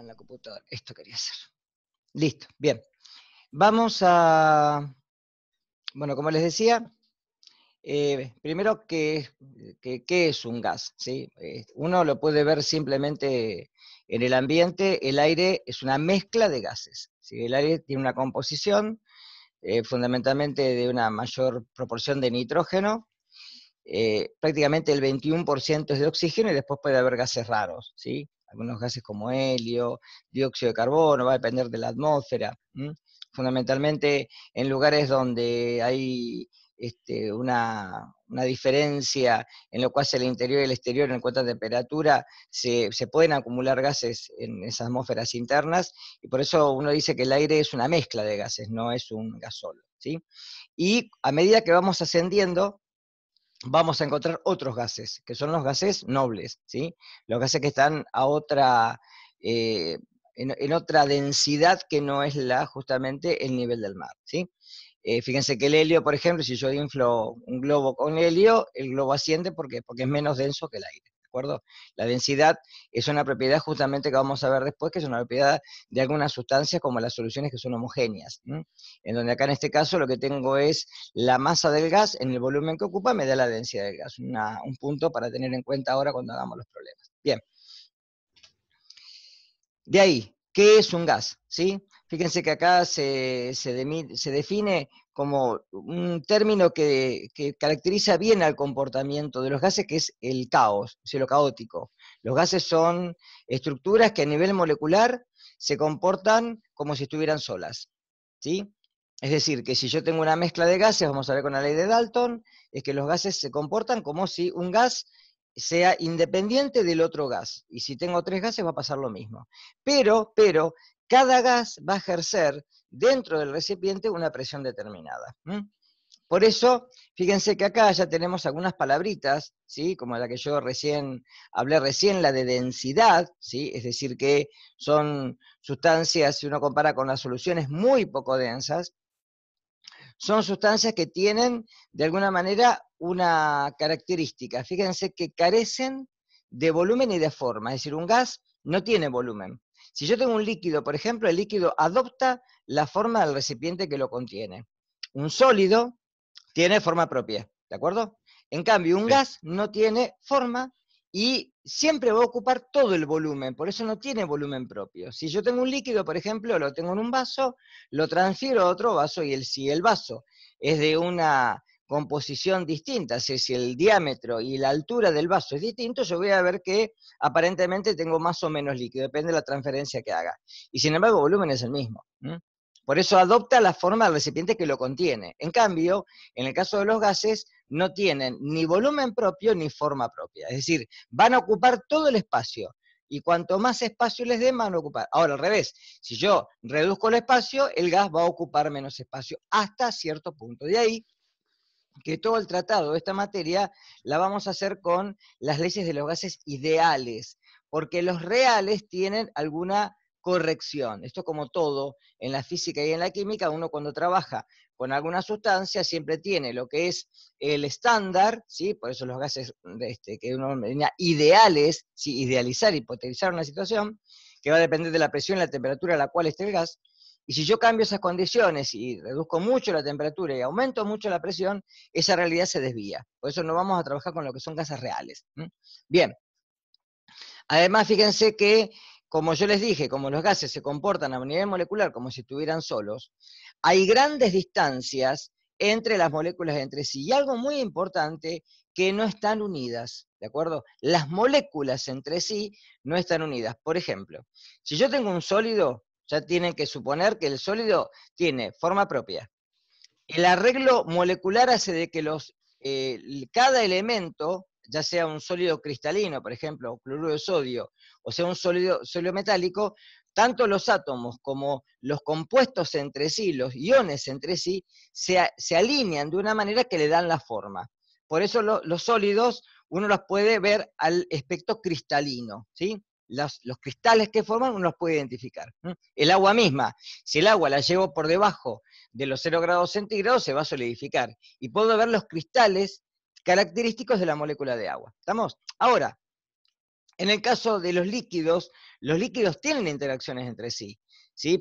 en la computadora. Esto quería hacer. Listo, bien. Vamos a, bueno, como les decía, eh, primero, ¿qué, qué, es un gas? ¿sí? Eh, uno lo puede ver simplemente en el ambiente, el aire es una mezcla de gases. El aire tiene una composición, eh, fundamentalmente de una mayor proporción de nitrógeno, prácticamente el 21% es de oxígeno y después puede haber gases raros, ¿sí? algunos gases como helio, dióxido de carbono, va a depender de la atmósfera. Fundamentalmente en lugares donde hay este, una, diferencia en lo que hace el interior y el exterior en cuanto a temperatura, se, pueden acumular gases en esas atmósferas internas y por eso uno dice que el aire es una mezcla de gases, no es un gasol. Y a medida que vamos ascendiendo, vamos a encontrar otros gases, que son los gases nobles, ¿sí? Los gases que están a otra, eh, en, otra densidad que no es la, justamente el nivel del mar, ¿sí? Eh, fíjense que el helio, por ejemplo, si yo inflo un globo con helio, el globo asciende, Porque es menos denso que el aire acuerdo? La densidad es una propiedad justamente que vamos a ver después, que es una propiedad de algunas sustancias como las soluciones que son homogéneas, en donde acá en este caso lo que tengo es la masa del gas en el volumen que ocupa me da la densidad del gas, un punto para tener en cuenta ahora cuando hagamos los problemas. Bien. De ahí, ¿Qué es un gas? ¿Sí? Fíjense que acá se, se, define como un término que, caracteriza bien al comportamiento de los gases, que es el caos, o lo caótico. Los gases son estructuras que a nivel molecular se comportan como si estuvieran solas. ¿sí? Es decir, que si yo tengo una mezcla de gases, vamos a ver con la ley de Dalton, es que los gases se comportan como si un gas sea independiente del otro gas. Y si tengo tres gases va a pasar lo mismo. Pero, pero, cada gas va a ejercer dentro del recipiente una presión determinada. Por eso, fíjense que acá ya tenemos algunas palabritas, ¿sí? como la que yo recién hablé recién, la de densidad, ¿sí? es decir, que son sustancias, si uno compara con las soluciones, muy poco densas, son sustancias que tienen de alguna manera una característica. Fíjense que carecen de volumen y de forma, es decir, un gas no tiene volumen. Si yo tengo un líquido, por ejemplo, el líquido adopta la forma del recipiente que lo contiene. Un sólido tiene forma propia, ¿de acuerdo? En cambio, un gas no tiene forma y siempre va a ocupar todo el volumen, por eso no tiene volumen propio. Si yo tengo un líquido, por ejemplo, lo tengo en un vaso, lo transfiero a otro vaso y el, si el vaso es de una composición distinta, si, el diámetro y la altura del vaso es distinto, yo voy a ver que aparentemente tengo más o menos líquido, depende de la transferencia que haga. Y sin embargo, el volumen es el mismo. Por eso adopta la forma del recipiente que lo contiene. En cambio, en el caso de los gases, no tienen ni volumen propio ni forma propia. Es decir, van a ocupar todo el espacio. Y cuanto más espacio les den, van a ocupar. Ahora, al revés, si yo reduzco el espacio, el gas va a ocupar menos espacio hasta cierto punto. De ahí que todo el tratado de esta materia la vamos a hacer con las leyes de los gases ideales, porque los reales tienen alguna corrección. Esto como todo, en la física y en la química, uno cuando trabaja con alguna sustancia siempre tiene lo que es el estándar, ¿sí? por eso los gases este, que uno ideales, si idealizar, hipotetizar una situación, que va a depender de la presión y la temperatura a la cual esté el gas, y si yo cambio esas condiciones y reduzco mucho la temperatura y aumento mucho la presión, esa realidad se desvía. Por eso no vamos a trabajar con lo que son gases reales. Bien. Además, fíjense que como yo les dije, como los gases se comportan a nivel molecular como si estuvieran solos, hay grandes distancias entre las moléculas entre sí. Y algo muy importante, que no están unidas, ¿de acuerdo? Las moléculas entre sí no están unidas. Por ejemplo, si yo tengo un sólido, ya tienen que suponer que el sólido tiene forma propia. El arreglo molecular hace de que los, eh, cada elemento ya sea un sólido cristalino, por ejemplo, cloruro de sodio, o sea un sólido, sólido metálico, tanto los átomos como los compuestos entre sí, los iones entre sí, se, alinean de una manera que le dan la forma. Por eso los sólidos uno los puede ver al aspecto cristalino, ¿sí? Los, los, cristales que forman uno los puede identificar. El agua misma, si el agua la llevo por debajo de los 0 grados centígrados, se va a solidificar. Y puedo ver los cristales característicos de la molécula de agua. ¿Estamos? Ahora, en el caso de los líquidos, los líquidos tienen interacciones entre sí.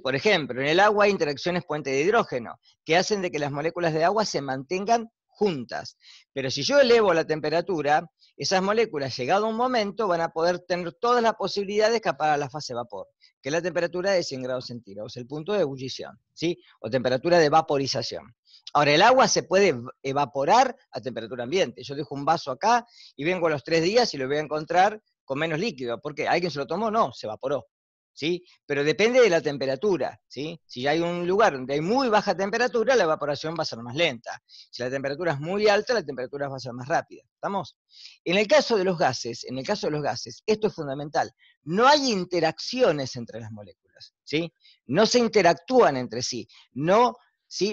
Por ejemplo, en el agua hay interacciones puente de hidrógeno, que hacen de que las moléculas de agua se mantengan juntas. Pero si yo elevo la temperatura, esas moléculas, llegado un momento, van a poder tener todas las posibilidades de escapar la fase vapor, que es la temperatura de 100 grados centígrados, el punto de ebullición, ¿sí? o temperatura de vaporización. Ahora, el agua se puede evaporar a temperatura ambiente. Yo dejo un vaso acá y vengo a los tres días y lo voy a encontrar con menos líquido. ¿Por qué? ¿Alguien se lo tomó? No, se evaporó. ¿Sí? Pero depende de la temperatura, ¿sí? Si hay un lugar donde hay muy baja temperatura, la evaporación va a ser más lenta. Si la temperatura es muy alta, la temperatura va a ser más rápida. ¿Estamos? En el caso de los gases, en el caso de los gases, esto es fundamental. No hay interacciones entre las moléculas, ¿sí? No se interactúan entre sí. No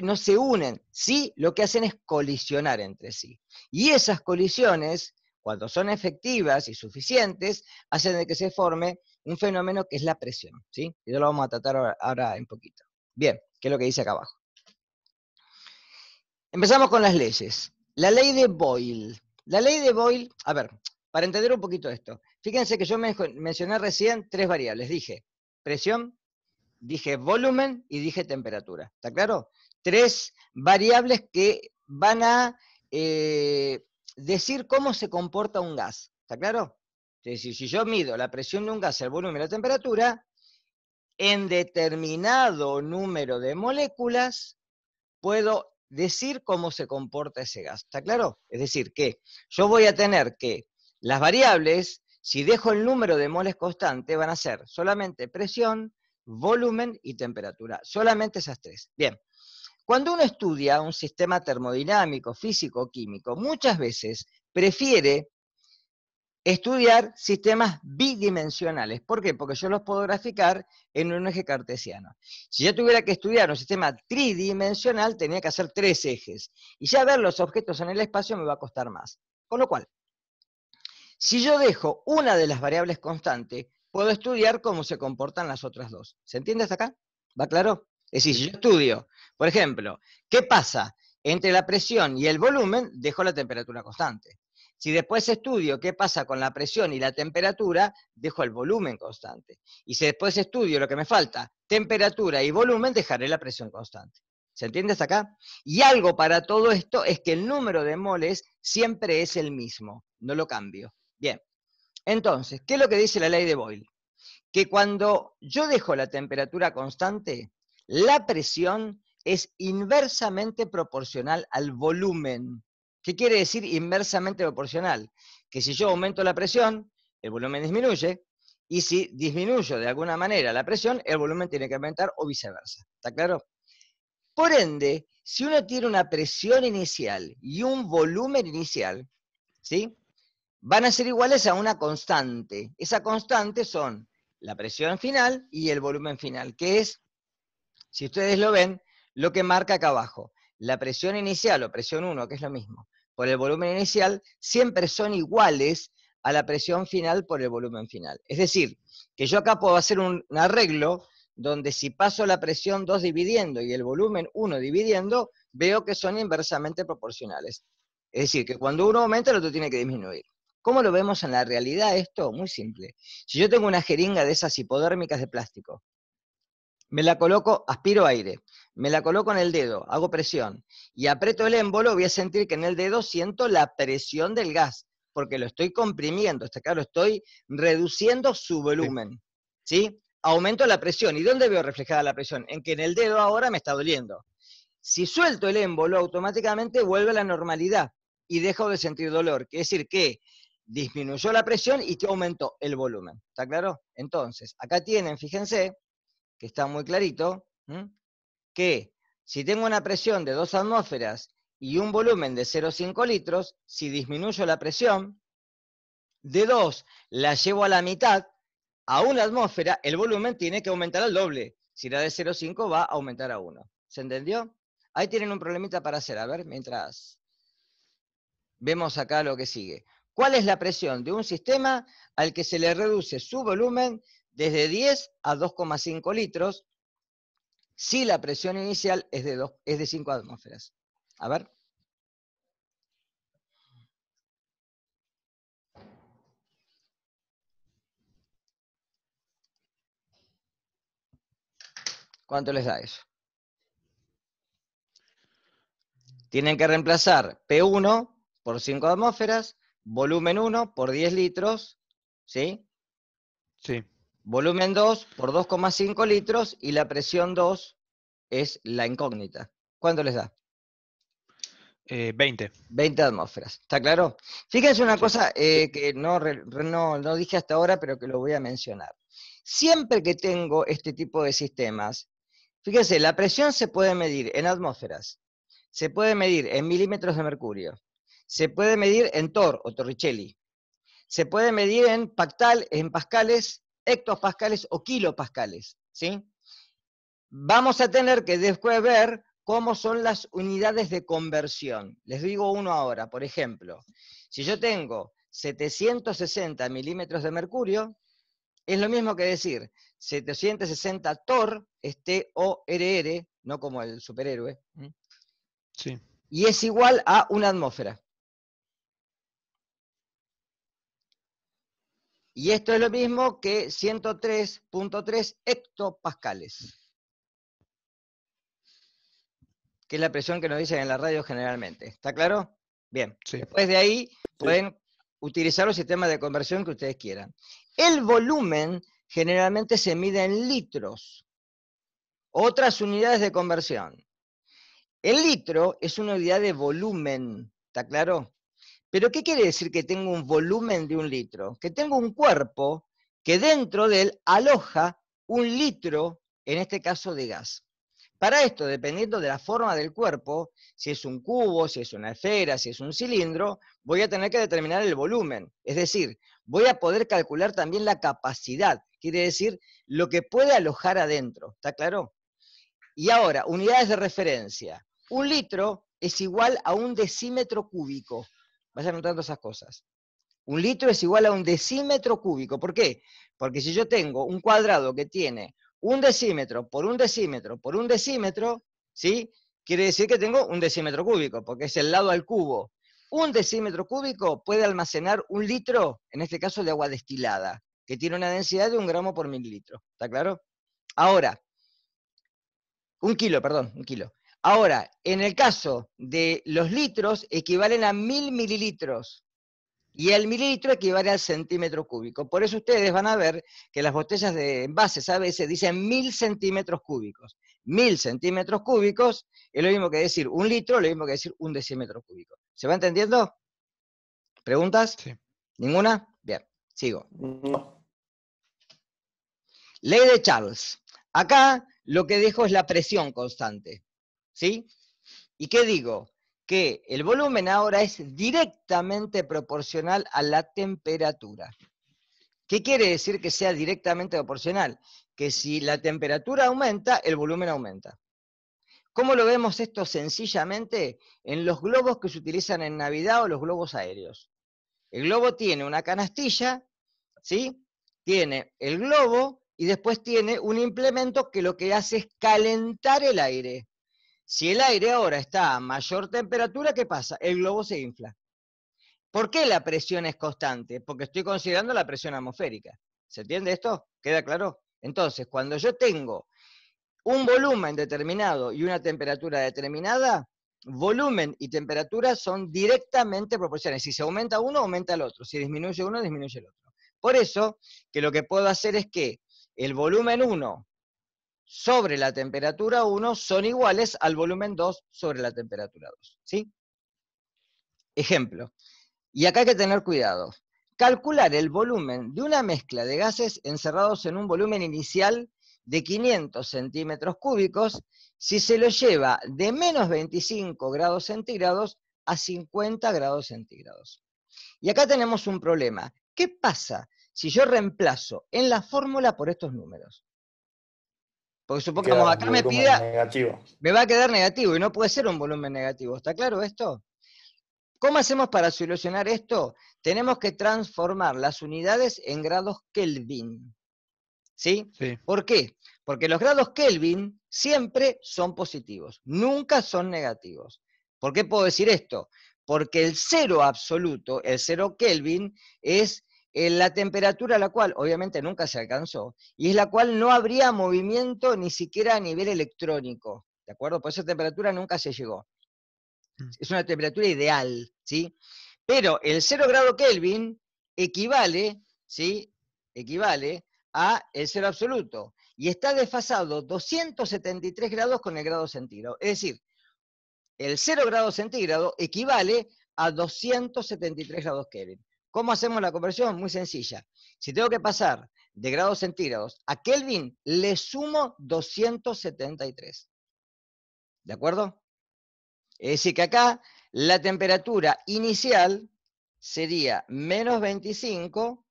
no se unen, sí lo que hacen es colisionar entre sí. Y esas colisiones, cuando son efectivas y suficientes, hacen de que se forme un fenómeno que es la presión. ¿sí? Y lo vamos a tratar ahora, ahora en poquito. Bien, ¿qué es lo que dice acá abajo? Empezamos con las leyes. La ley de Boyle. La ley de Boyle, a ver, para entender un poquito esto, fíjense que yo mencioné recién tres variables. Dije presión, dije volumen y dije temperatura. ¿Está claro? Tres variables que van a eh, decir cómo se comporta un gas. ¿Está claro? Es decir, si yo mido la presión de un gas, el volumen y la temperatura, en determinado número de moléculas puedo decir cómo se comporta ese gas. ¿Está claro? Es decir, que yo voy a tener que las variables, si dejo el número de moles constante, van a ser solamente presión, volumen y temperatura. Solamente esas tres. Bien. Cuando uno estudia un sistema termodinámico, físico, químico, muchas veces prefiere estudiar sistemas bidimensionales. ¿Por qué? Porque yo los puedo graficar en un eje cartesiano. Si yo tuviera que estudiar un sistema tridimensional, tenía que hacer tres ejes. Y ya ver los objetos en el espacio me va a costar más. Con lo cual, si yo dejo una de las variables constantes, puedo estudiar cómo se comportan las otras dos. ¿Se entiende hasta acá? ¿Va claro? Es decir, si yo estudio, por ejemplo, ¿qué pasa? Entre la presión y el volumen dejo la temperatura constante. Si después estudio qué pasa con la presión y la temperatura, dejo el volumen constante. Y si después estudio lo que me falta, temperatura y volumen, dejaré la presión constante. ¿Se entiende hasta acá? Y algo para todo esto es que el número de moles siempre es el mismo, no lo cambio. Bien, entonces, ¿qué es lo que dice la ley de Boyle? Que cuando yo dejo la temperatura constante, la presión es inversamente proporcional al volumen. ¿Qué quiere decir inversamente proporcional? Que si yo aumento la presión, el volumen disminuye, y si disminuyo de alguna manera la presión, el volumen tiene que aumentar o viceversa. ¿Está claro? Por ende, si uno tiene una presión inicial y un volumen inicial, ¿sí? van a ser iguales a una constante. Esa constante son la presión final y el volumen final, que es, si ustedes lo ven, lo que marca acá abajo. La presión inicial o presión 1, que es lo mismo, por el volumen inicial, siempre son iguales a la presión final por el volumen final. Es decir, que yo acá puedo hacer un, arreglo donde si paso la presión 2 dividiendo y el volumen 1 dividiendo, veo que son inversamente proporcionales. Es decir, que cuando uno aumenta, el otro tiene que disminuir. ¿Cómo lo vemos en la realidad esto? Muy simple. Si yo tengo una jeringa de esas hipodérmicas de plástico, me la coloco, aspiro aire, me la coloco en el dedo, hago presión y aprieto el émbolo, voy a sentir que en el dedo siento la presión del gas, porque lo estoy comprimiendo, está claro, estoy reduciendo su volumen, ¿sí? Aumento la presión. ¿Y dónde veo reflejada la presión? En que en el dedo ahora me está doliendo. Si suelto el émbolo, automáticamente vuelve a la normalidad y dejo de sentir dolor. Quiere decir que disminuyó la presión y que aumentó el volumen. ¿Está claro? Entonces, acá tienen, fíjense, que está muy clarito, que si tengo una presión de 2 atmósferas y un volumen de 0,5 litros, si disminuyo la presión, de 2 la llevo a la mitad, a una atmósfera, el volumen tiene que aumentar al doble. Si la de 0,5 va a aumentar a 1. ¿Se entendió? Ahí tienen un problemita para hacer. A ver, mientras vemos acá lo que sigue. ¿Cuál es la presión de un sistema al que se le reduce su volumen desde 10 a 2,5 litros si la presión inicial es de, 5 atmósferas? A ver. ¿Cuánto les da eso? Tienen que reemplazar P1 por 5 atmósferas volumen 1 por 10 litros, ¿sí? Sí. Volumen 2 por 2,5 litros y la presión 2 es la incógnita. ¿Cuánto les da? 20. Eh, 20 atmósferas, ¿está claro? Fíjense una cosa eh, que no, no, no dije hasta ahora, pero que lo voy a mencionar. Siempre que tengo este tipo de sistemas, fíjense, la presión se puede medir en atmósferas, se puede medir en milímetros de mercurio, se puede medir en Tor o Torricelli. Se puede medir en, pactal, en pascales, hectopascales o kilopascales. ¿sí? Vamos a tener que después ver cómo son las unidades de conversión. Les digo uno ahora, por ejemplo. Si yo tengo 760 milímetros de mercurio, es lo mismo que decir 760 TOR, este r no como el superhéroe. Sí. Y es igual a una atmósfera. Y esto es lo mismo que 103.3 hectopascales, que es la presión que nos dicen en la radio generalmente. ¿Está claro? Bien. Después de ahí pueden utilizar los sistemas de conversión que ustedes quieran. El volumen generalmente se mide en litros, otras unidades de conversión. El litro es una unidad de volumen, ¿está claro? Pero ¿qué quiere decir que tengo un volumen de un litro? Que tengo un cuerpo que dentro de él aloja un litro, en este caso de gas. Para esto, dependiendo de la forma del cuerpo, si es un cubo, si es una esfera, si es un cilindro, voy a tener que determinar el volumen. Es decir, voy a poder calcular también la capacidad, quiere decir lo que puede alojar adentro. ¿Está claro? Y ahora, unidades de referencia. Un litro es igual a un decímetro cúbico. Vaya anotando esas cosas. Un litro es igual a un decímetro cúbico. ¿Por qué? Porque si yo tengo un cuadrado que tiene un decímetro por un decímetro por un decímetro, ¿sí? Quiere decir que tengo un decímetro cúbico, porque es el lado al cubo. Un decímetro cúbico puede almacenar un litro, en este caso de agua destilada, que tiene una densidad de un gramo por mililitro. ¿Está claro? Ahora, un kilo, perdón, un kilo. Ahora, en el caso de los litros, equivalen a mil mililitros. Y el mililitro equivale al centímetro cúbico. Por eso ustedes van a ver que las botellas de envases a veces dicen mil centímetros cúbicos. Mil centímetros cúbicos es lo mismo que decir un litro, lo mismo que decir un decímetro cúbico. ¿Se va entendiendo? ¿Preguntas? ¿Ninguna? Bien, sigo. Ley de Charles. Acá lo que dejo es la presión constante. ¿sí? ¿Y qué digo? Que el volumen ahora es directamente proporcional a la temperatura. ¿Qué quiere decir que sea directamente proporcional? Que si la temperatura aumenta, el volumen aumenta. ¿Cómo lo vemos esto sencillamente? En los globos que se utilizan en Navidad o los globos aéreos. El globo tiene una canastilla, ¿sí? Tiene el globo y después tiene un implemento que lo que hace es calentar el aire. Si el aire ahora está a mayor temperatura, ¿qué pasa? El globo se infla. ¿Por qué la presión es constante? Porque estoy considerando la presión atmosférica. ¿Se entiende esto? ¿Queda claro? Entonces, cuando yo tengo un volumen determinado y una temperatura determinada, volumen y temperatura son directamente proporcionales. Si se aumenta uno, aumenta el otro. Si disminuye uno, disminuye el otro. Por eso que lo que puedo hacer es que el volumen 1 sobre la temperatura 1 son iguales al volumen 2 sobre la temperatura 2. Ejemplo. Y acá hay que tener cuidado. Calcular el volumen de una mezcla de gases encerrados en un volumen inicial de 500 centímetros cúbicos si se lo lleva de menos 25 grados centígrados a 50 grados centígrados. Y acá tenemos un problema. ¿Qué pasa si yo reemplazo en la fórmula por estos números? Porque supongamos, acá me pida. Me va a quedar negativo y no puede ser un volumen negativo. ¿Está claro esto? ¿Cómo hacemos para solucionar esto? Tenemos que transformar las unidades en grados Kelvin. ¿Sí? sí. por qué? Porque los grados Kelvin siempre son positivos, nunca son negativos. ¿Por qué puedo decir esto? Porque el cero absoluto, el cero Kelvin, es la temperatura a la cual obviamente nunca se alcanzó y es la cual no habría movimiento ni siquiera a nivel electrónico, ¿de acuerdo? Por esa temperatura nunca se llegó. Mm. Es una temperatura ideal, ¿sí? Pero el 0 grado Kelvin equivale, ¿sí? Equivale a el cero absoluto y está desfasado 273 grados con el grado centígrado. Es decir, el 0 grado centígrado equivale a 273 grados Kelvin. ¿Cómo hacemos la conversión? Muy sencilla. Si tengo que pasar de grados centígrados a Kelvin, le sumo 273. ¿De acuerdo? Es decir, que acá la temperatura inicial sería menos 25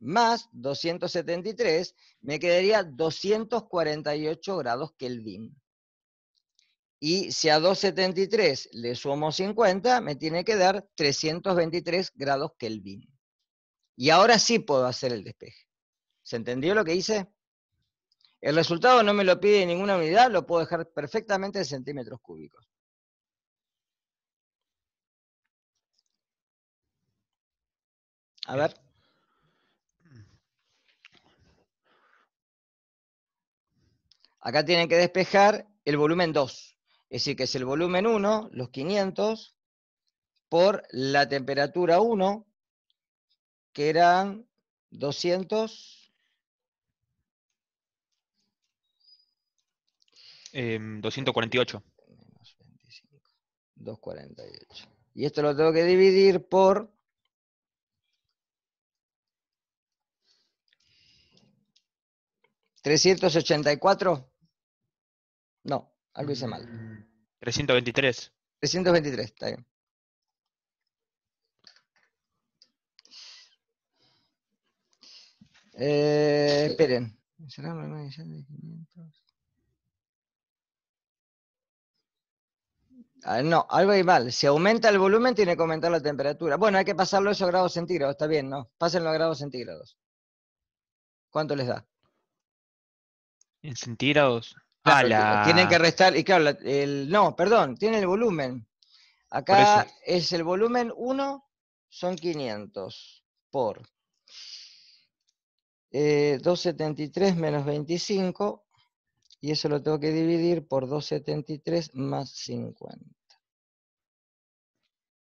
más 273, me quedaría 248 grados Kelvin. Y si a 273 le sumo 50, me tiene que dar 323 grados Kelvin. Y ahora sí puedo hacer el despeje. ¿Se entendió lo que hice? El resultado no me lo pide ninguna unidad, lo puedo dejar perfectamente en centímetros cúbicos. A ver. Acá tienen que despejar el volumen 2. Es decir, que es el volumen 1, los 500, por la temperatura 1, que eran 200. Eh, 248. 248. Y esto lo tengo que dividir por ¿384? No. Algo hice mal. 323. Mm, 323, está bien. Eh, esperen. Ah, no, algo hay mal. Si aumenta el volumen, tiene que aumentar la temperatura. Bueno, hay que pasarlo eso a grados centígrados, está bien, ¿no? Pásenlo a grados centígrados. ¿Cuánto les da? En centígrados, Ah, tienen que restar, y claro, el, no, perdón, tiene el volumen. Acá es el volumen 1, son 500 por 273 eh, menos 25, y eso lo tengo que dividir por 273 más 50.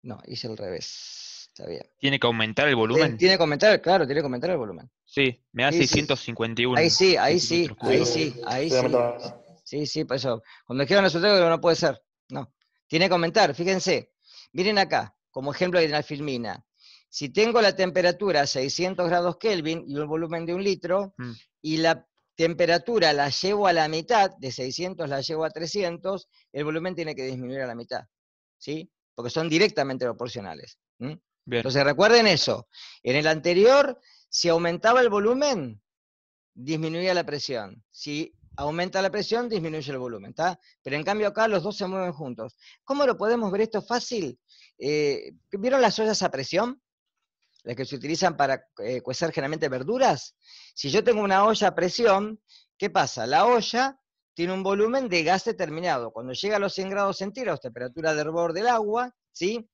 No, hice al revés. Está bien. ¿Tiene que aumentar el volumen? Tiene que aumentar, claro, tiene que aumentar el volumen. Sí, me da 651. Ahí sí, ahí sí, ahí sí, ahí sí. Sí, sí, por eso. Cuando dijeron los no puede ser. No. Tiene que comentar. Fíjense. Miren acá, como ejemplo de la filmina. Si tengo la temperatura a 600 grados Kelvin y un volumen de un litro, mm. y la temperatura la llevo a la mitad, de 600 la llevo a 300, el volumen tiene que disminuir a la mitad. ¿Sí? Porque son directamente proporcionales. Entonces recuerden eso. En el anterior, si aumentaba el volumen, disminuía la presión. Si aumenta la presión, disminuye el volumen, ¿está? Pero en cambio acá los dos se mueven juntos. ¿Cómo lo podemos ver esto fácil? Eh, ¿Vieron las ollas a presión? Las que se utilizan para eh, cocer generalmente verduras. Si yo tengo una olla a presión, ¿qué pasa? La olla tiene un volumen de gas determinado. Cuando llega a los 100 grados centígrados, temperatura de hervor del agua, ¿sí?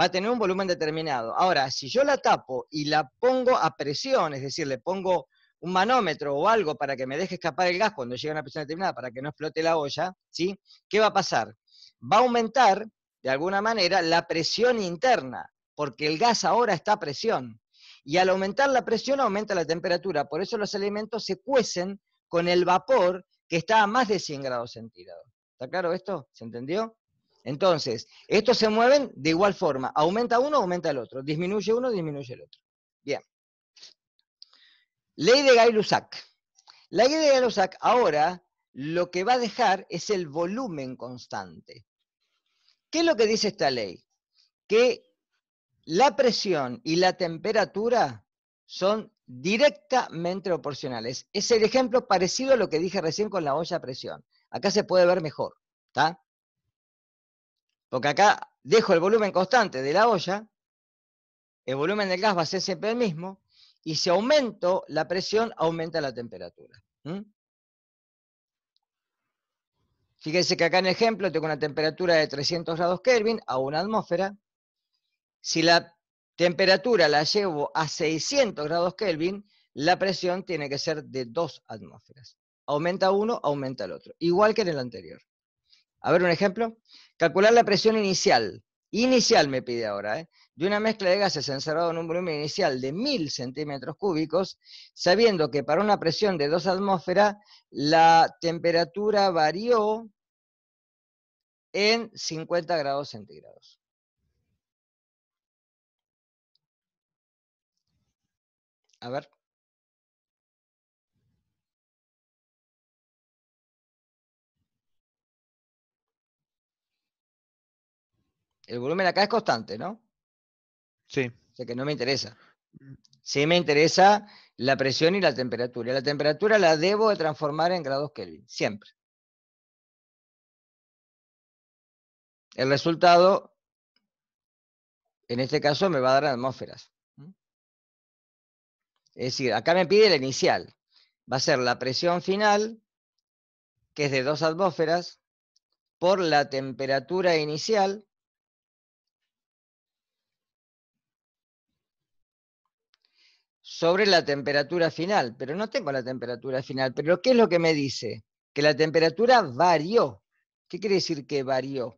va a tener un volumen determinado. Ahora, si yo la tapo y la pongo a presión, es decir, le pongo un manómetro o algo para que me deje escapar el gas cuando llegue a una presión determinada para que no explote la olla, ¿sí? ¿Qué va a pasar? Va a aumentar, de alguna manera, la presión interna, porque el gas ahora está a presión. Y al aumentar la presión aumenta la temperatura, por eso los alimentos se cuecen con el vapor que está a más de 100 grados centígrados. ¿Está claro esto? ¿Se entendió? Entonces, estos se mueven de igual forma. Aumenta uno, aumenta el otro. Disminuye uno, disminuye el otro. Ley de Gay-Lussac. La ley de Gay-Lussac ahora lo que va a dejar es el volumen constante. ¿Qué es lo que dice esta ley? Que la presión y la temperatura son directamente proporcionales. Es el ejemplo parecido a lo que dije recién con la olla a presión. Acá se puede ver mejor, ¿está? Porque acá dejo el volumen constante de la olla, el volumen del gas va a ser siempre el mismo, y si aumento la presión, aumenta la temperatura. Fíjense que acá en el ejemplo tengo una temperatura de 300 grados Kelvin a una atmósfera. Si la temperatura la llevo a 600 grados Kelvin, la presión tiene que ser de dos atmósferas. Aumenta uno, aumenta el otro. Igual que en el anterior. A ver un ejemplo. Calcular la presión inicial. Inicial me pide ahora. ¿eh? de una mezcla de gases encerrado en un volumen inicial de 1000 centímetros cúbicos, sabiendo que para una presión de 2 atmósferas la temperatura varió en 50 grados centígrados. A ver. El volumen acá es constante, ¿no? Sí. O sea que no me interesa. Sí me interesa la presión y la temperatura. La temperatura la debo de transformar en grados Kelvin, siempre. El resultado, en este caso, me va a dar atmósferas. Es decir, acá me pide la inicial. Va a ser la presión final, que es de dos atmósferas, por la temperatura inicial, sobre la temperatura final, pero no tengo la temperatura final. Pero ¿qué es lo que me dice? Que la temperatura varió. ¿Qué quiere decir que varió?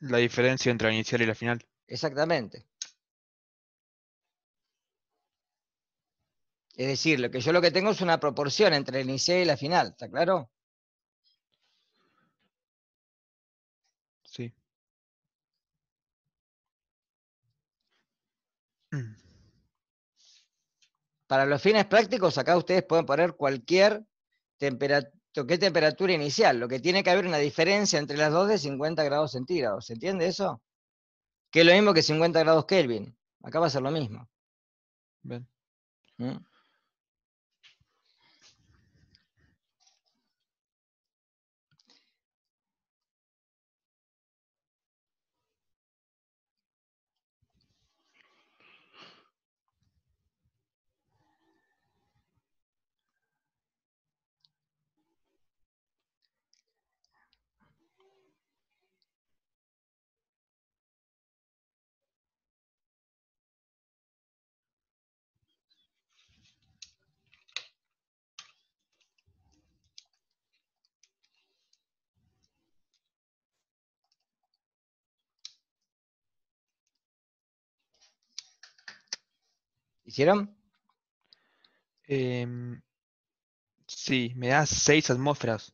La diferencia entre la inicial y la final. Exactamente. Es decir, lo que yo lo que tengo es una proporción entre la inicial y la final, ¿está claro? Sí. Para los fines prácticos, acá ustedes pueden poner cualquier temperatura qué temperatura inicial, lo que tiene que haber una diferencia entre las dos de 50 grados centígrados. ¿Se entiende eso? Que es lo mismo que 50 grados Kelvin. Acá va a ser lo mismo. ¿Mm? ¿Hicieron? Em, sí, me da 6 atmósferas.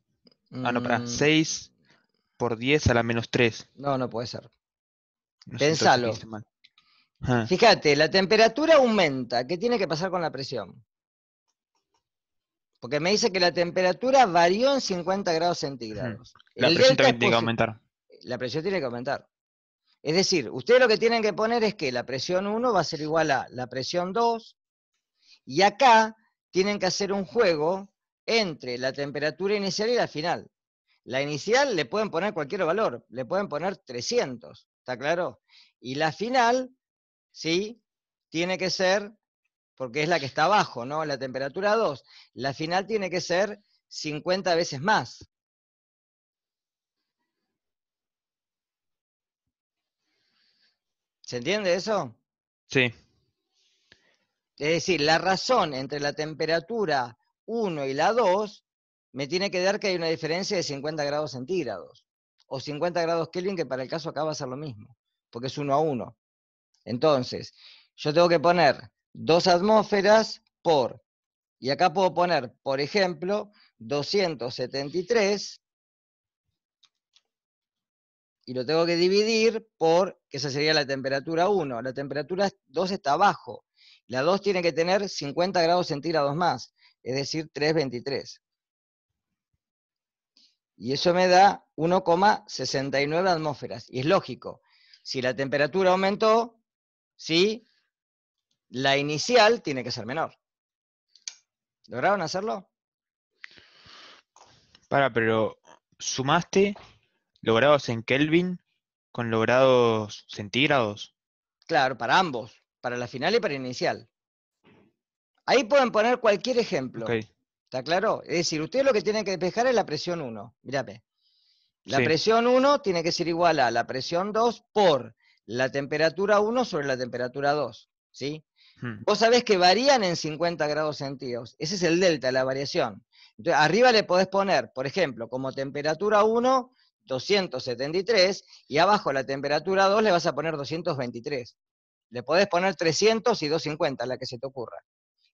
Ah, no, para 6 mm. por 10 a la menos 3. No, no puede ser. Pensalo. Fíjate, la temperatura aumenta. ¿Qué tiene que pasar con la presión? Porque me dice que la temperatura varió en 50 grados centígrados. La presión también tiene que aumentar. La presión tiene que aumentar. Es decir, ustedes lo que tienen que poner es que la presión 1 va a ser igual a la presión 2, y acá tienen que hacer un juego entre la temperatura inicial y la final. La inicial le pueden poner cualquier valor, le pueden poner 300, ¿está claro? Y la final, ¿sí? Tiene que ser, porque es la que está abajo, ¿no? La temperatura 2. La final tiene que ser 50 veces más. ¿Se entiende eso? Sí. Es decir, la razón entre la temperatura 1 y la 2 me tiene que dar que hay una diferencia de 50 grados centígrados o 50 grados Kelvin, que para el caso acá va a ser lo mismo, porque es 1 a 1. Entonces, yo tengo que poner dos atmósferas por, y acá puedo poner, por ejemplo, 273 y lo tengo que dividir por, que esa sería la temperatura 1. La temperatura 2 está abajo. La 2 tiene que tener 50 grados centígrados más, es decir, 323. Y eso me da 1,69 atmósferas. Y es lógico. Si la temperatura aumentó, sí, la inicial tiene que ser menor. ¿Lograron hacerlo? Para, pero sumaste logrados en Kelvin con logrados centígrados. Claro, para ambos, para la final y para inicial. Ahí pueden poner cualquier ejemplo. ¿Está claro? Es decir, ustedes lo que tienen que despejar es la presión 1. Mírame. La presión 1 tiene que ser igual a la presión 2 por la temperatura 1 sobre la temperatura 2. ¿Sí? Hmm. Vos sabés que varían en 50 grados centígrados. Ese es el delta, la variación. Entonces, arriba le podés poner, por ejemplo, como temperatura 1, 273 y abajo la temperatura 2 le vas a poner 223. Le podés poner 300 y 250, la que se te ocurra.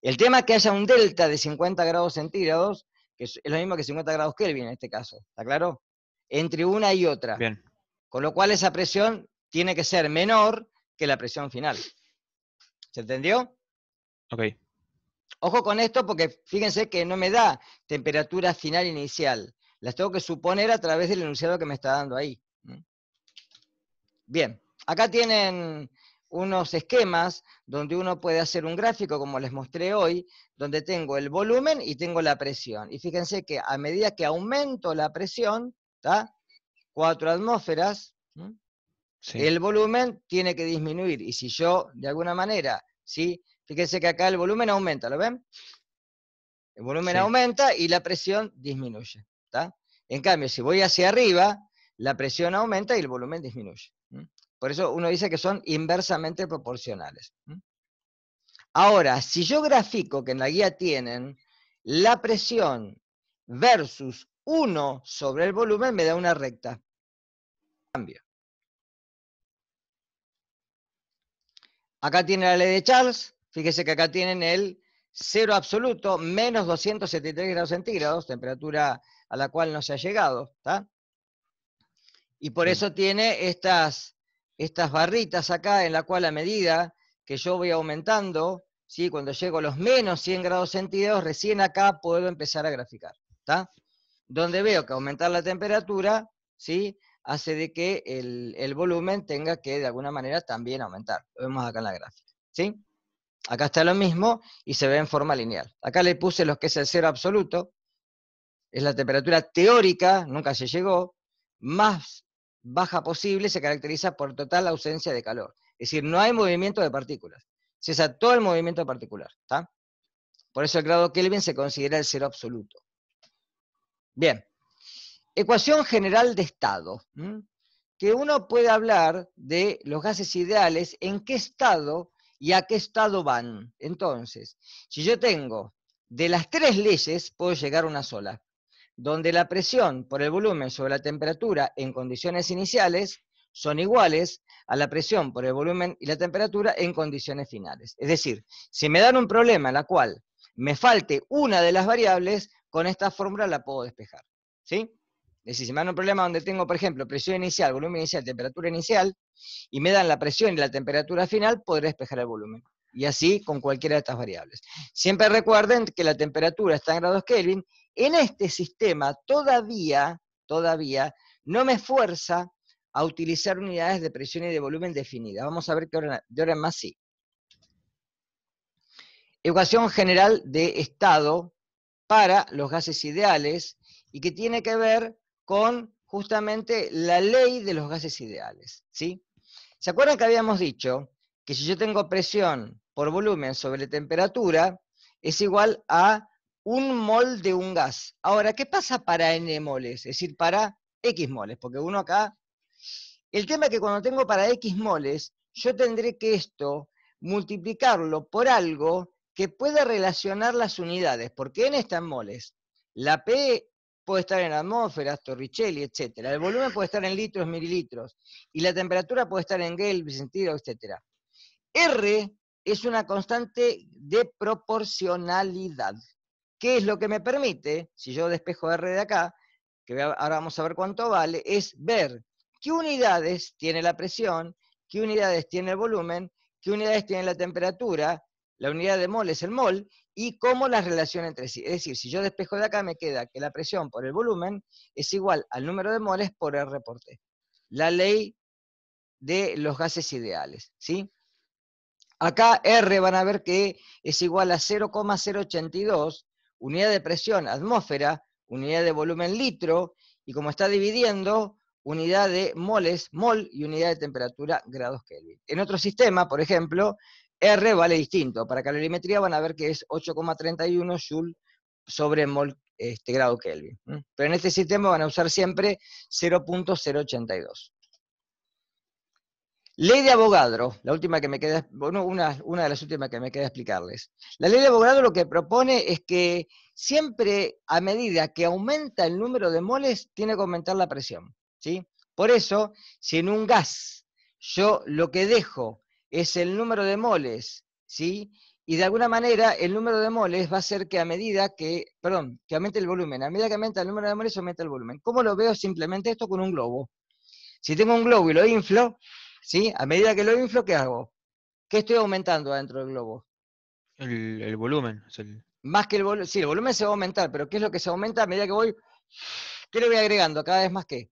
El tema es que haya un delta de 50 grados centígrados, que es lo mismo que 50 grados Kelvin en este caso, ¿está claro? Entre una y otra. Con lo cual esa presión tiene que ser menor que la presión final. ¿Se entendió? Ok. Ojo con esto porque fíjense que no me da temperatura final inicial, las tengo que suponer a través del enunciado que me está dando ahí. Bien, acá tienen unos esquemas donde uno puede hacer un gráfico, como les mostré hoy, donde tengo el volumen y tengo la presión. Y fíjense que a medida que aumento la presión, ¿está? Cuatro atmósferas, el volumen tiene que disminuir. Y si yo, de alguna manera, ¿sí? Fíjense que acá el volumen aumenta, ¿lo ven? El volumen aumenta y la presión disminuye. En cambio, si voy hacia arriba, la presión aumenta y el volumen disminuye. Por eso uno dice que son inversamente proporcionales. Ahora, si yo grafico que en la guía tienen la presión versus 1 sobre el volumen, me da una recta. Cambio. Acá tiene la ley de Charles, fíjese que acá tienen el cero absoluto, menos 273 grados centígrados, temperatura a la cual no se ha llegado. Y por eso tiene estas, estas barritas acá en la cual a medida que yo voy aumentando, ¿sí? cuando llego a los menos 100 grados centígrados, recién acá puedo empezar a graficar. Donde veo que aumentar la temperatura ¿sí? hace de que el, volumen tenga que de alguna manera también aumentar. Lo vemos acá en la gráfica. ¿sí? Acá está lo mismo y se ve en forma lineal. Acá le puse los que es el cero absoluto, es la temperatura teórica, nunca se llegó, más baja posible se caracteriza por total ausencia de calor. Es decir, no hay movimiento de partículas. Cesa todo el movimiento particular. Por eso el grado Kelvin se considera el cero absoluto. Bien. Ecuación general de estado. Que uno puede hablar de los gases ideales, en qué estado y a qué estado van. Entonces, si yo tengo de las tres leyes, puedo llegar a una sola donde la presión por el volumen sobre la temperatura en condiciones iniciales son iguales a la presión por el volumen y la temperatura en condiciones finales. Es decir, si me dan un problema en la cual me falte una de las variables, con esta fórmula la puedo despejar. ¿Sí? Es decir, si me dan un problema donde tengo, por ejemplo, presión inicial, volumen inicial, temperatura inicial, y me dan la presión y la temperatura final, podré despejar el volumen. Y así con cualquiera de estas variables. Siempre recuerden que la temperatura está en grados Kelvin en este sistema todavía, todavía, no me fuerza a utilizar unidades de presión y de volumen definidas. Vamos a ver qué hora de más sí. Ecuación general de estado para los gases ideales y que tiene que ver con justamente la ley de los gases ideales. ¿sí? ¿Se acuerdan que habíamos dicho que si yo tengo presión por volumen sobre temperatura, es igual a un mol de un gas. Ahora, ¿qué pasa para n moles? Es decir, para x moles, porque uno acá... El tema es que cuando tengo para x moles, yo tendré que esto multiplicarlo por algo que pueda relacionar las unidades, porque n está en moles. La P puede estar en atmósferas, Torricelli, etc. El volumen puede estar en litros, mililitros. Y la temperatura puede estar en Kelvin, centígrados, etc. R es una constante de proporcionalidad. ¿Qué es lo que me permite, si yo despejo R de acá, que ahora vamos a ver cuánto vale, es ver qué unidades tiene la presión, qué unidades tiene el volumen, qué unidades tiene la temperatura, la unidad de mol es el mol, y cómo las relaciona entre sí. Es decir, si yo despejo de acá, me queda que la presión por el volumen es igual al número de moles por R por T. La ley de los gases ideales, ¿sí? Acá R van a ver que es igual a 0,082 unidad de presión atmósfera, unidad de volumen litro, y como está dividiendo, unidad de moles, mol, y unidad de temperatura, grados Kelvin. En otro sistema, por ejemplo, R vale distinto. Para calorimetría van a ver que es 8,31 joule sobre mol este, grado Kelvin. Pero en este sistema van a usar siempre 0.082. Ley de Abogadro, la última que me queda, bueno, una, de las últimas que me queda explicarles. La ley de Abogadro lo que propone es que siempre a medida que aumenta el número de moles, tiene que aumentar la presión. ¿sí? Por eso, si en un gas yo lo que dejo es el número de moles, ¿sí? y de alguna manera el número de moles va a ser que a medida que, perdón, que aumente el volumen, a medida que aumenta el número de moles, aumenta el volumen. ¿Cómo lo veo? Simplemente esto con un globo. Si tengo un globo y lo inflo, ¿Sí? A medida que lo inflo, ¿qué hago? ¿Qué estoy aumentando adentro del globo? El, volumen. Más que el volumen. Sí, el volumen se va a aumentar, pero ¿qué es lo que se aumenta a medida que voy? ¿Qué le voy agregando? Cada vez más qué?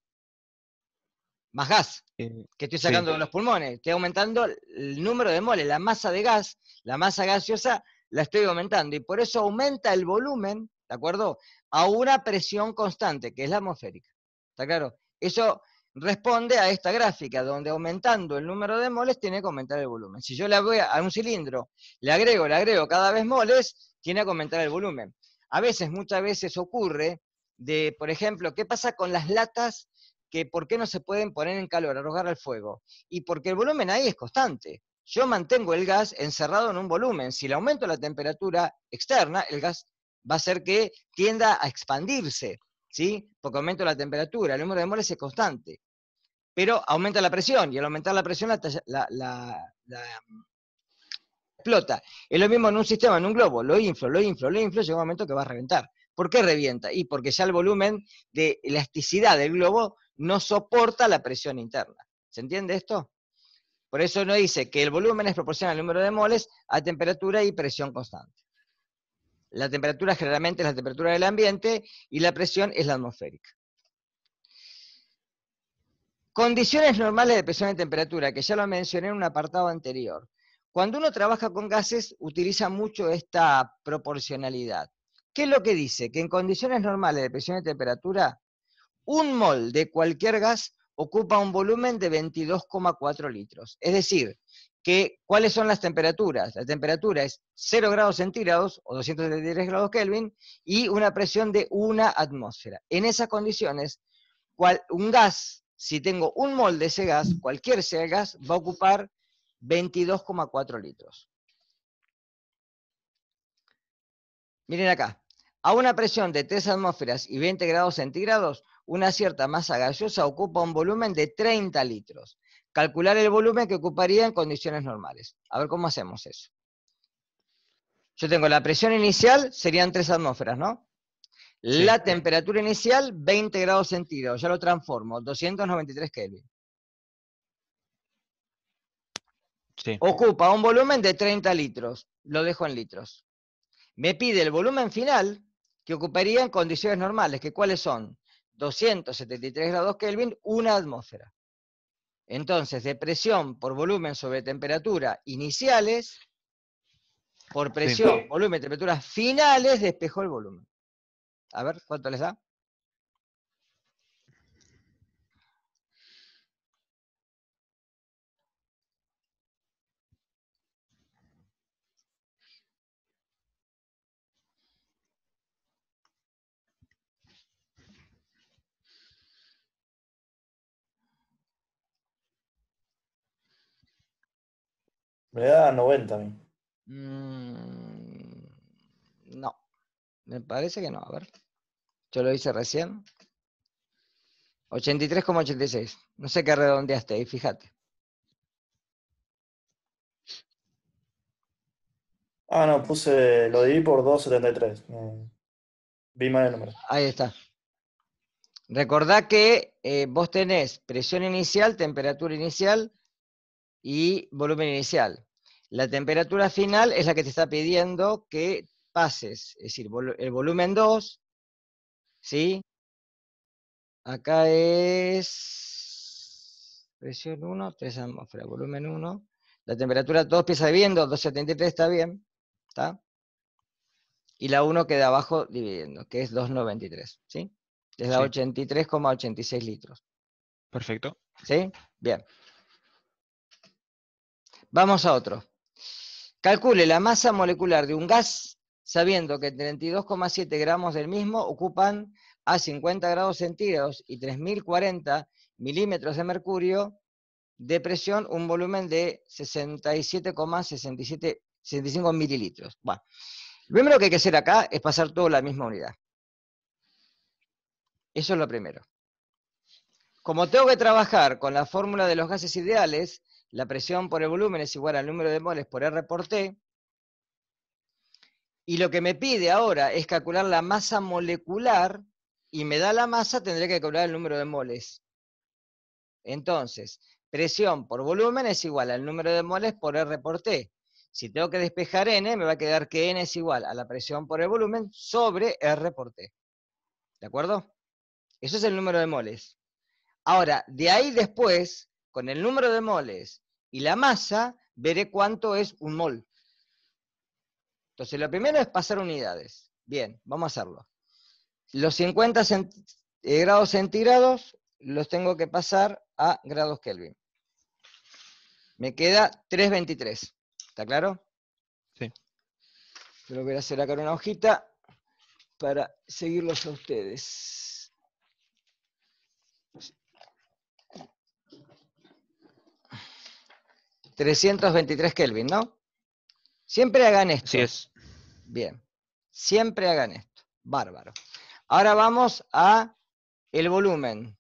Más gas eh, que estoy sacando de los pulmones. Estoy aumentando el número de moles, la masa de gas, la masa gaseosa, la estoy aumentando. Y por eso aumenta el volumen, ¿de acuerdo? A una presión constante, que es la atmosférica. ¿Está claro? Eso responde a esta gráfica, donde aumentando el número de moles tiene que aumentar el volumen. Si yo le voy a un cilindro, le agrego, le agrego cada vez moles, tiene que aumentar el volumen. A veces, muchas veces ocurre de, por ejemplo, ¿qué pasa con las latas que por qué no se pueden poner en calor, arrojar al fuego? Y porque el volumen ahí es constante. Yo mantengo el gas encerrado en un volumen. Si le aumento la temperatura externa, el gas va a hacer que tienda a expandirse. Porque aumenta la temperatura, el número de moles es constante, pero aumenta la presión, y al aumentar la presión la, mm, explota. Es lo mismo en un sistema, en un globo, lo inflo, lo inflo, lo inflo, llega un momento que va a reventar. ¿Por qué revienta? Y porque ya el volumen de elasticidad del globo no soporta la presión interna. ¿Se entiende esto? Por eso no dice que el volumen es proporcional al número de moles a temperatura y presión constante. La temperatura generalmente es la temperatura del ambiente y la presión es la atmosférica. Condiciones normales de presión y temperatura, que ya lo mencioné en un apartado anterior. Cuando uno trabaja con gases, utiliza mucho esta proporcionalidad. ¿Qué es lo que dice? Que en condiciones normales de presión y temperatura, un mol de cualquier gas ocupa un volumen de 22,4 litros. Es decir, que, ¿cuáles son las temperaturas? La temperatura es 0 grados centígrados o 273 grados Kelvin y una presión de una atmósfera. En esas condiciones, un gas, si tengo un mol de ese gas, cualquier sea gas, va a ocupar 22,4 litros. Miren acá, a una presión de 3 atmósferas y 20 grados centígrados, una cierta masa gaseosa ocupa un volumen de 30 litros calcular el volumen que ocuparía en condiciones normales. A ver cómo hacemos eso. Yo tengo la presión inicial, serían 3 atmósferas, ¿no? La temperatura inicial, 20 grados centígrados. Ya lo transformo, 293 Kelvin. Ocupa un volumen de 30 litros. Lo dejo en litros. Me pide el volumen final que ocuparía en condiciones normales, que cuáles son 273 grados Kelvin, una atmósfera. Entonces, de presión por volumen sobre temperatura iniciales, por presión, volumen volumen, temperaturas finales, despejó el volumen. A ver, ¿cuánto les da? Me da 90 a mí. Mm, no. Me parece que no. A ver. Yo lo hice recién. 83,86. No sé qué redondeaste ahí, fíjate. Ah, no, puse, lo dividí por 2,73. Vi mal el número. Ahí está. Recordá que eh, vos tenés presión inicial, temperatura inicial y volumen inicial. La temperatura final es la que te está pidiendo que pases, es decir, el volumen 2, ¿sí? Acá es presión 1, 3 atmósferas, volumen 1. La temperatura, 2 empieza viendo, 273 está bien, ¿está? Y la 1 queda abajo dividiendo, que es 293, ¿sí? Es la 83,86 litros. Perfecto. ¿Sí? Bien. Vamos a otro. Calcule la masa molecular de un gas sabiendo que 32,7 gramos del mismo ocupan a 50 grados centígrados y 3040 milímetros de mercurio de presión un volumen de 67,65 65 mililitros. lo primero que hay que hacer acá es pasar todo la misma unidad. Eso es lo primero. Como tengo que trabajar con la fórmula de los gases ideales, la presión por el volumen es igual al número de moles por R por T, y lo que me pide ahora es calcular la masa molecular, y me da la masa, tendré que calcular el número de moles. Entonces, presión por volumen es igual al número de moles por R por T. Si tengo que despejar N, me va a quedar que N es igual a la presión por el volumen sobre R por T. ¿De acuerdo? Eso es el número de moles. Ahora, de ahí después, con el número de moles y la masa, veré cuánto es un mol. Entonces, lo primero es pasar unidades. Bien, vamos a hacerlo. Los 50 eh, grados centígrados los tengo que pasar a grados Kelvin. Me queda 323. ¿Está claro? Sí. Yo lo voy a hacer acá una hojita para seguirlos a ustedes. 323 Kelvin, ¿no? Siempre hagan esto. Bien. Siempre hagan esto. Bárbaro. Ahora vamos a el volumen.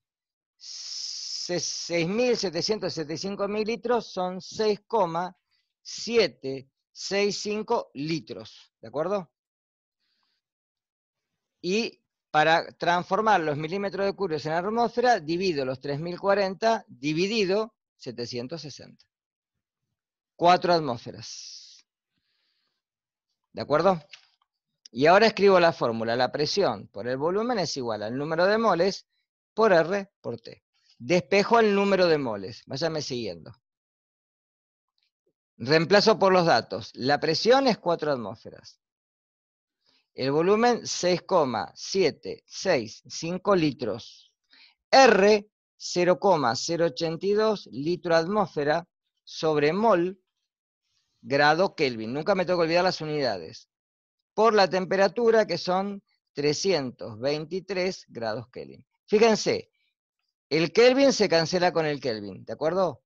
6.775 mililitros son 6,765 litros. ¿De acuerdo? Y para transformar los milímetros de curios en la atmósfera, divido los 3.040 dividido 760. 4 atmósferas. ¿De acuerdo? Y ahora escribo la fórmula. La presión por el volumen es igual al número de moles por R por T. Despejo el número de moles. Váyame siguiendo. Reemplazo por los datos. La presión es 4 atmósferas. El volumen 6,765 litros. R 0,082 litro atmósfera sobre mol grado Kelvin, nunca me tengo que olvidar las unidades, por la temperatura que son 323 grados Kelvin. Fíjense, el Kelvin se cancela con el Kelvin, ¿de acuerdo?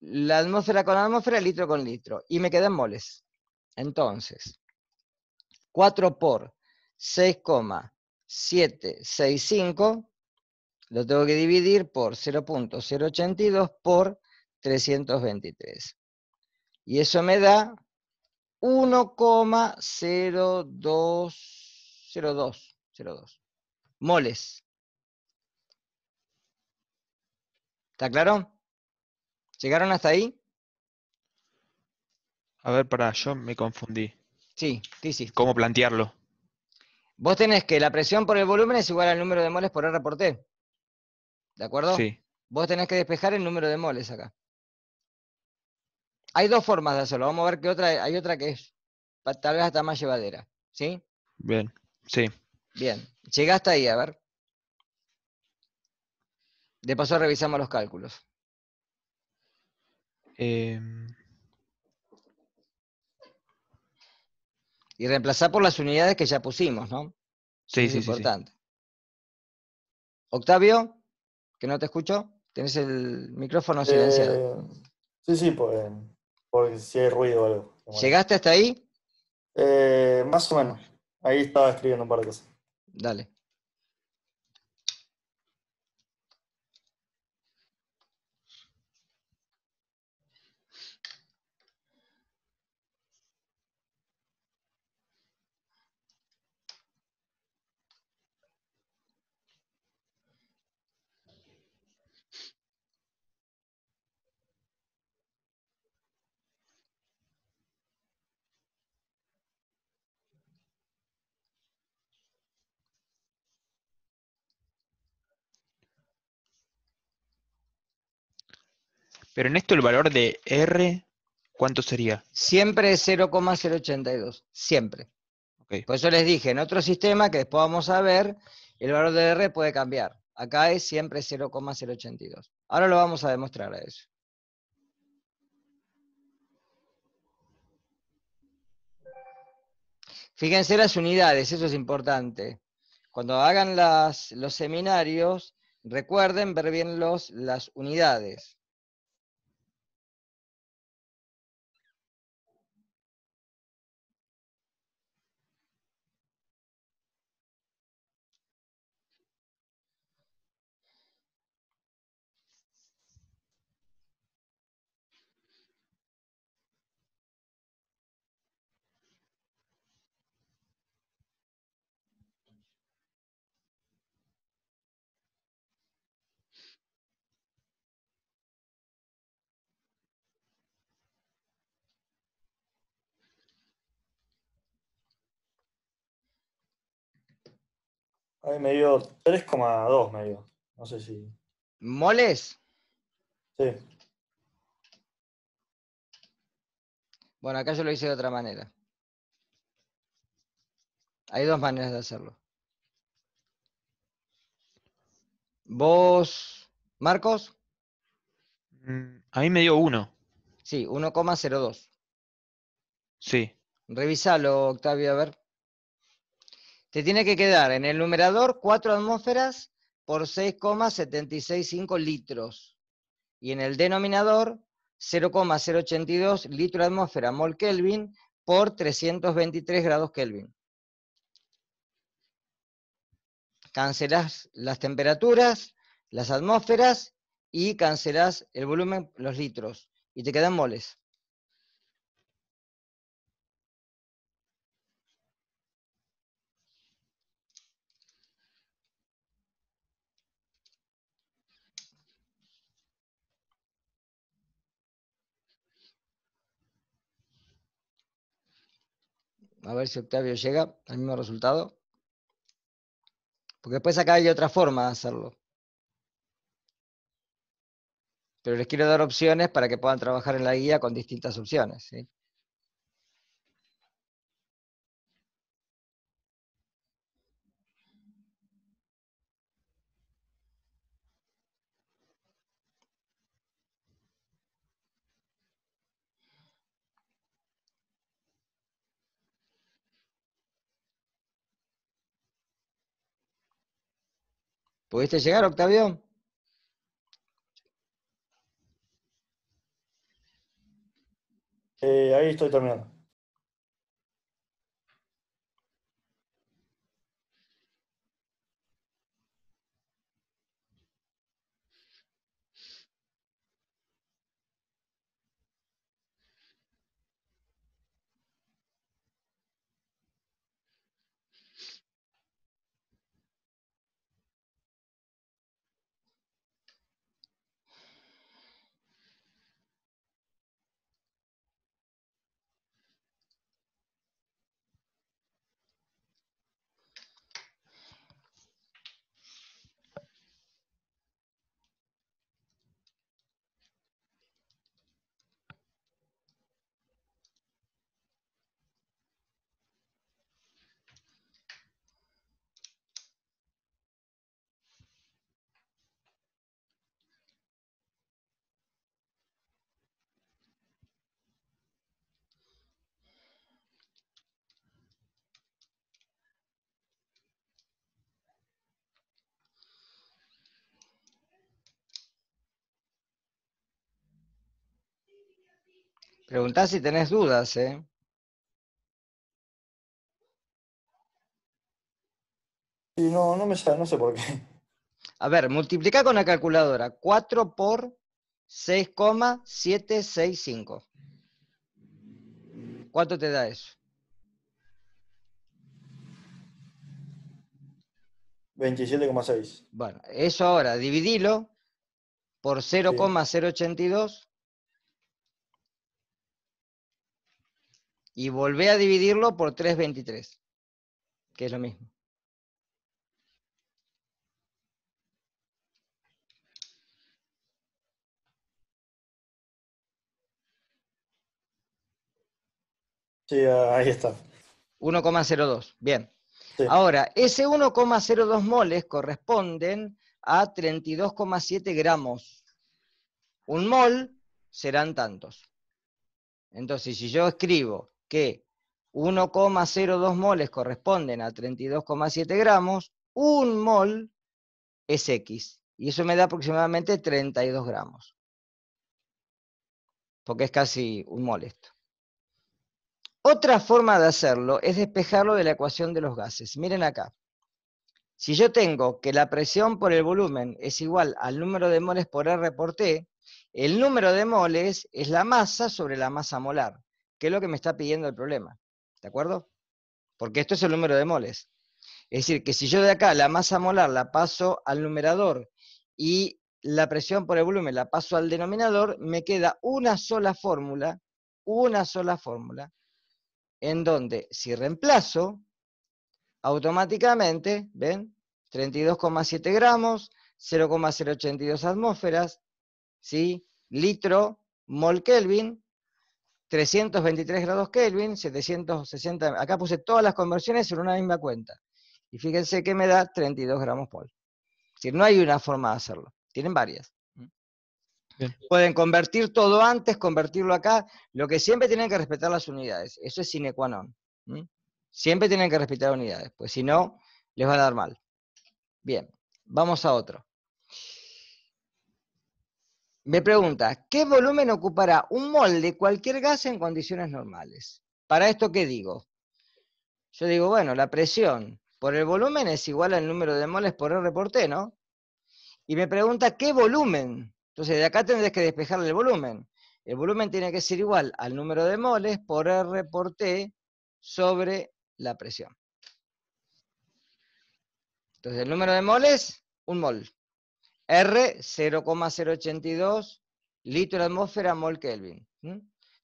La atmósfera con la atmósfera, litro con litro, y me quedan moles. Entonces, 4 por 6,765 lo tengo que dividir por 0.082 por 323. Y eso me da 1,0202 moles. ¿Está claro? ¿Llegaron hasta ahí? A ver, para, yo me confundí. Sí, sí, sí. ¿Cómo plantearlo? Vos tenés que la presión por el volumen es igual al número de moles por R por T. ¿De acuerdo? Sí. Vos tenés que despejar el número de moles acá hay dos formas de hacerlo. Vamos a ver que otra, hay otra que es tal vez hasta más llevadera. ¿Sí? Bien, sí. Bien, llegaste ahí, a ver. De paso revisamos los cálculos. Em. Y reemplazar por las unidades que ya pusimos, ¿no? Sí, es sí, importante. Octavio, que no te escucho, Tienes el micrófono silenciado. Eh, sí, sí, pues porque si hay ruido o algo. ¿Llegaste hasta ahí? Eh, más o menos. Ahí estaba escribiendo un par de cosas. Dale. Pero en esto el valor de R, ¿cuánto sería? Siempre es 0,082, siempre. Por eso les dije, en otro sistema que después vamos a ver, el valor de R puede cambiar. Acá es siempre 0,082. Ahora lo vamos a demostrar a eso. Fíjense las unidades, eso es importante. Cuando hagan las, los seminarios, recuerden ver bien los, las unidades. A mí me dio 3,2, me dio. No sé si. ¿Moles? Sí. Bueno, acá yo lo hice de otra manera. Hay dos maneras de hacerlo. ¿Vos, Marcos? Mm, a mí me dio 1. Sí, 1,02. Sí. Revisalo, Octavio, a ver. Te tiene que quedar en el numerador 4 atmósferas por 6,765 litros. Y en el denominador 0,082 litro atmósfera mol Kelvin por 323 grados Kelvin. Cancelás las temperaturas, las atmósferas y cancelás el volumen, los litros, y te quedan moles. A ver si Octavio llega al mismo resultado. Porque después acá hay otra forma de hacerlo. Pero les quiero dar opciones para que puedan trabajar en la guía con distintas opciones. ¿Pudiste llegar, Octavio? Eh, ahí estoy terminando. Preguntá si tenés dudas, ¿eh? Y no, no me sale, no sé por qué. A ver, multiplica con la calculadora. 4 por 6,765. ¿Cuánto te da eso? 27,6. Bueno, eso ahora, dividilo por 0,082 y volvé a dividirlo por 3.23, que es lo mismo. Sí, ahí está. 1,02. Bien. Ahora, ese 1,02 moles corresponden a 32,7 gramos. Un mol serán tantos. Entonces, si yo escribo que 1,02 moles corresponden a 32,7 gramos, un mol es X. Y eso me da aproximadamente 32 gramos. Porque es casi un mol esto. Otra forma de hacerlo es despejarlo de la ecuación de los gases. Miren acá. Si yo tengo que la presión por el volumen es igual al número de moles por R por T, el número de moles es la masa sobre la masa molar qué es lo que me está pidiendo el problema. ¿De acuerdo? Porque esto es el número de moles. Es decir, que si yo de acá la masa molar la paso al numerador y la presión por el volumen la paso al denominador, me queda una sola fórmula, una sola fórmula, en donde si reemplazo, automáticamente, ¿ven? 32,7 gramos, 0,082 atmósferas, ¿sí? Litro, mol Kelvin, 323 grados Kelvin, 760, acá puse todas las conversiones en una misma cuenta. Y fíjense que me da 32 gramos por. Es decir, no hay una forma de hacerlo, tienen varias. Pueden convertir todo antes, convertirlo acá. Lo que siempre tienen que respetar las unidades, eso es sine qua non. Siempre tienen que respetar unidades, pues si no, les va a dar mal. Bien, vamos a otro me pregunta, ¿qué volumen ocupará un mol de cualquier gas en condiciones normales? ¿Para esto qué digo? Yo digo, bueno, la presión por el volumen es igual al número de moles por R por T, ¿no? Y me pregunta, ¿qué volumen? Entonces, de acá tendrías que despejarle el volumen. El volumen tiene que ser igual al número de moles por R por T sobre la presión. Entonces, el número de moles, un mol. R, 0,082 litro de atmósfera mol Kelvin.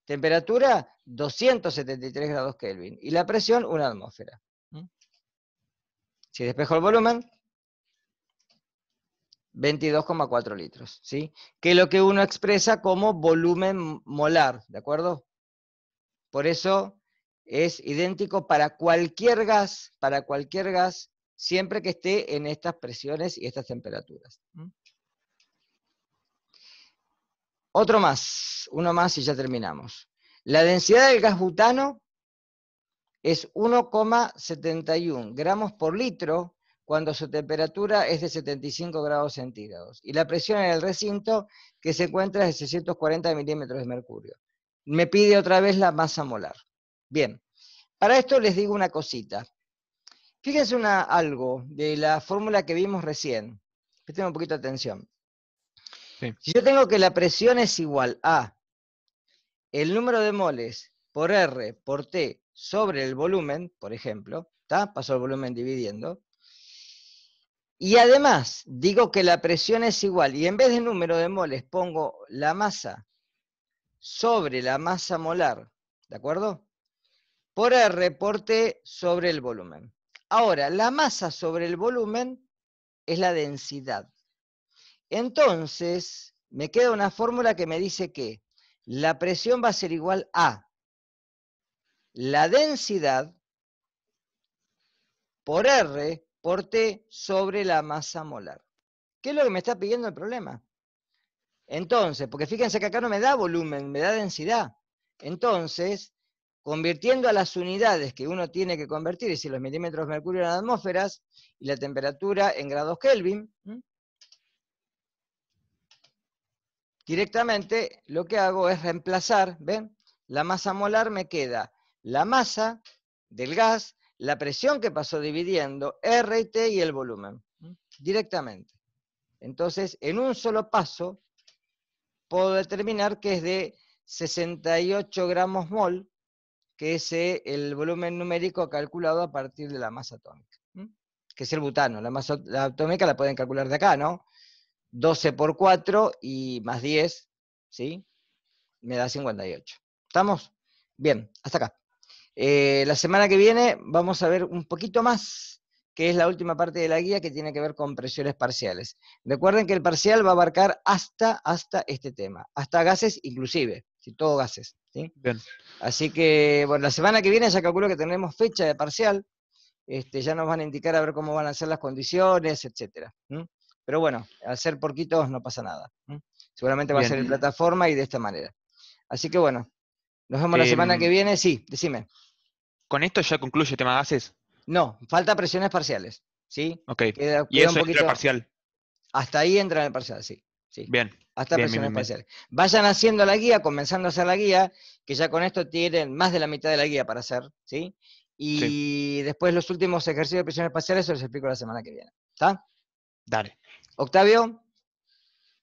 Temperatura, 273 grados Kelvin. Y la presión, una atmósfera. Si despejo el volumen, 22,4 litros, ¿sí? Que es lo que uno expresa como volumen molar, ¿de acuerdo? Por eso es idéntico para cualquier gas, para cualquier gas siempre que esté en estas presiones y estas temperaturas. Otro más, uno más y ya terminamos. La densidad del gas butano es 1,71 gramos por litro cuando su temperatura es de 75 grados centígrados y la presión en el recinto que se encuentra es de 640 milímetros de mercurio. Me pide otra vez la masa molar. Bien, para esto les digo una cosita. Fíjense una, algo de la fórmula que vimos recién. Presten un poquito de atención. Si yo tengo que la presión es igual a el número de moles por R por T sobre el volumen, por ejemplo, está paso el volumen dividiendo, y además digo que la presión es igual, y en vez de número de moles pongo la masa sobre la masa molar, ¿de acuerdo? Por R por T sobre el volumen. Ahora, la masa sobre el volumen es la densidad. Entonces, me queda una fórmula que me dice que la presión va a ser igual a la densidad por R por T sobre la masa molar. ¿Qué es lo que me está pidiendo el problema? Entonces, porque fíjense que acá no me da volumen, me da densidad. Entonces, convirtiendo a las unidades que uno tiene que convertir, es decir, los milímetros de mercurio en atmósferas y la temperatura en grados Kelvin, directamente lo que hago es reemplazar, ¿ven? La masa molar me queda la masa del gas, la presión que pasó dividiendo, R y T y el volumen, directamente. Entonces, en un solo paso, puedo determinar que es de 68 gramos mol que es eh, el volumen numérico calculado a partir de la masa atómica, que es el butano. La masa atómica la pueden calcular de acá, ¿no? 12 por 4 y más 10, ¿sí? Me da 58. ¿Estamos? Bien, hasta acá. Eh, la semana que viene vamos a ver un poquito más, que es la última parte de la guía que tiene que ver con presiones parciales. Recuerden que el parcial va a abarcar hasta, hasta este tema, hasta gases inclusive, si todo gases. Bien. Así que bueno, la semana que viene ya calculo que tenemos fecha de parcial, este, ya nos van a indicar a ver cómo van a ser las condiciones, etcétera. Pero bueno, al ser porquitos no pasa nada. Seguramente va a ser en plataforma y de esta manera. Así que bueno, nos vemos la semana que em, viene. Sí, decime. ¿Con esto ya concluye el tema de gases? No, falta presiones parciales. ¿Sí? Ok. y eso un poquito... parcial. Hasta ahí entra en el parcial, sí. sí. Bien hasta presiones Vayan haciendo la guía, comenzando a hacer la guía, que ya con esto tienen más de la mitad de la guía para hacer, ¿sí? Y después los últimos ejercicios de presiones espaciales se los explico la semana que viene. ¿Está? Dale. Octavio.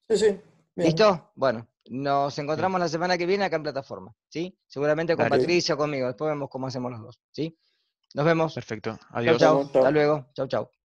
Sí, sí. ¿Listo? Bueno, nos encontramos la semana que viene acá en plataforma, ¿sí? Seguramente con Patricia o conmigo. Después vemos cómo hacemos los dos, ¿sí? Nos vemos. Perfecto. Adiós. Hasta luego. Chau, chau.